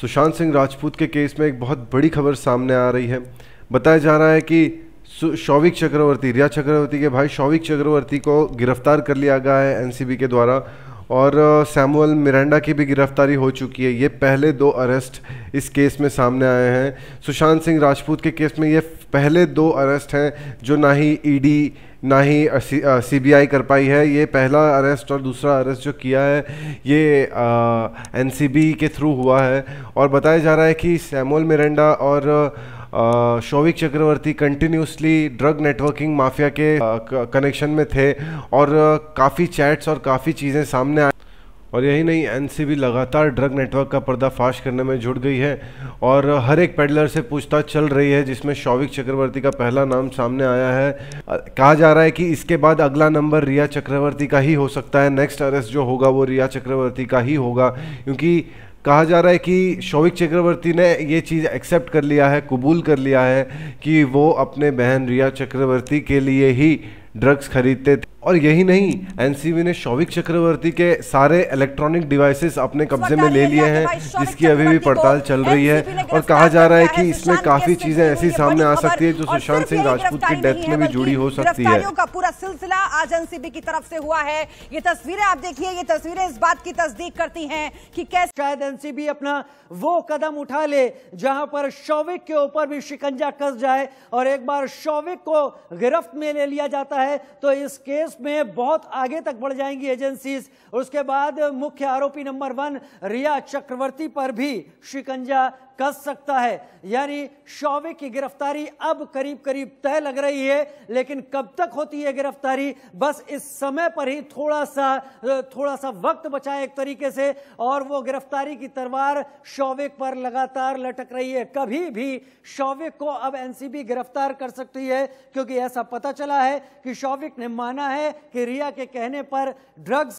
सुशांत सिंह राजपूत के केस में एक बहुत बड़ी खबर सामने आ रही है बताया जा रहा है कि शौविक चक्रवर्ती रिया चक्रवर्ती के भाई शौविक चक्रवर्ती को गिरफ्तार कर लिया गया है एनसीबी के द्वारा और सैमुअल मिरांडा की भी गिरफ्तारी हो चुकी है ये पहले दो अरेस्ट इस केस में सामने आए हैं सुशांत सिंह राजपूत के केस में ये पहले दो अरेस्ट हैं जो ना ही ईडी e ना ही सी बी आई कर पाई है ये पहला अरेस्ट और दूसरा अरेस्ट जो किया है ये एन सी बी के थ्रू हुआ है और बताया जा रहा है कि सैमुअल मिरांडा और आ, Showik Chakraborty continuously drug networking mafia के कनेक्शन में थे और काफ़ी चैट्स और काफ़ी चीज़ें सामने आई और यही नहीं एनसीबी लगातार ड्रग नेटवर्क का पर्दाफाश करने में जुड़ गई है और हर एक पेडलर से पूछताछ चल रही है जिसमें शौविक चक्रवर्ती का पहला नाम सामने आया है कहा जा रहा है कि इसके बाद अगला नंबर रिया चक्रवर्ती का ही हो सकता है नेक्स्ट अरेस्ट जो होगा वो रिया चक्रवर्ती का ही होगा क्योंकि कहा जा रहा है कि शौविक चक्रवर्ती ने ये चीज़ एक्सेप्ट कर लिया है कबूल कर लिया है कि वो अपने बहन रिया चक्रवर्ती के लिए ही ड्रग्स खरीदते थे और यही नहीं एनसीबी ने शौविक चक्रवर्ती के सारे इलेक्ट्रॉनिक डिवाइसेस अपने कब्जे में ले लिए हैं जिसकी अभी भी पड़ताल चल रही है और कहा जा रहा है कि इसमें काफी चीजें ऐसी सामने आ सकती है जो सुशांत सिंह राजपूत की डेथ में भी जुड़ी हो सकती है का पूरा सिलसिला आज एनसीबी की तरफ से हुआ है ये तस्वीरें आप देखिए ये तस्वीरें इस बात की तस्दीक करती है कि कैसे शायद एनसीबी अपना वो कदम उठा ले जहां पर शौविक के ऊपर भी शिकंजा कस जाए और एक बार शौविक को गिरफ्त में ले लिया जाता है तो इस केस केस में बहुत आगे तक बढ़ जाएंगी एजेंसीज उसके बाद मुख्य आरोपी नंबर वन रिया चक्रवर्ती पर भी शिकंजा कस सकता है यानी शौवे की गिरफ्तारी अब करीब करीब तय लग रही है लेकिन कब तक होती है गिरफ्तारी बस इस समय पर ही थोड़ा सा थोड़ा सा वक्त बचा है एक तरीके से और वो गिरफ्तारी की तलवार शौविक पर लगातार लटक रही है कभी भी शौविक को अब एनसीबी गिरफ्तार कर सकती है क्योंकि ऐसा पता चला है कि शौविक ने माना है कि रिया के कहने पर ड्रग्स